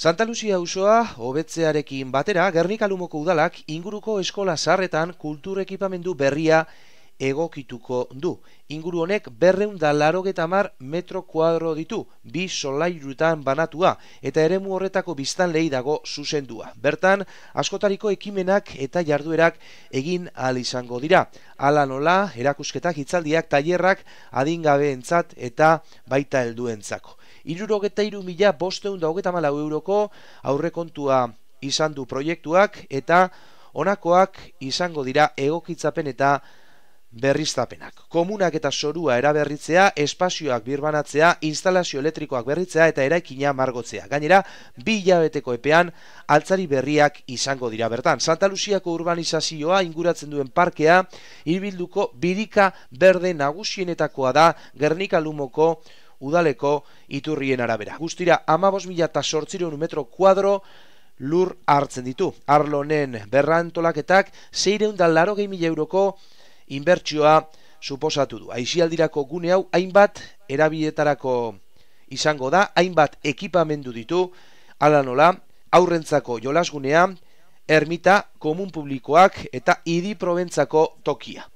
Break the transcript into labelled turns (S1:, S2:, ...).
S1: Santa Lucia usoa, hobetzearekin batera, Gernikalumoko udalak inguruko eskola sarretan kultur ekipamendu berria egokituko du. Inguru honek berreun da laro getamar metro kuadro ditu, bi solairutan banatua, eta eremu horretako biztan lehi dago zuzendua. Bertan, askotariko ekimenak eta jarduerak egin ahal izango dira. Hala nola, erakusketak, hitzaldiak, tailerrak, adingabeentzat eta baita helduentzako irurogeta irumila bosteun daugeta malau euroko aurrekontua izan du proiektuak eta honakoak izango dira egokitzapen eta berriztapenak. Komunak eta sorua eraberritzea, espazioak birbanatzea, instalazio elektrikoak berritzea eta eraikina margotzea. Gainera, bi jabeteko epean altzari berriak izango dira bertan. Santa Luziako urbanizazioa inguratzen duen parkea, hilbilduko birika berde nagusienetakoa da Gernika Lumoko udaleko iturrien arabera. Guztira, amabos mila eta metro kuadro lur hartzen ditu. Arlonen berrantolaketak zeireun da laro gehi mila euroko inbertsioa suposatu du. Aizialdirako gune hau hainbat erabietarako izango da, hainbat ekipamendu ditu, ala nola, aurrentzako jolasgunea, ermita, komun publikoak eta idi probentzako tokia.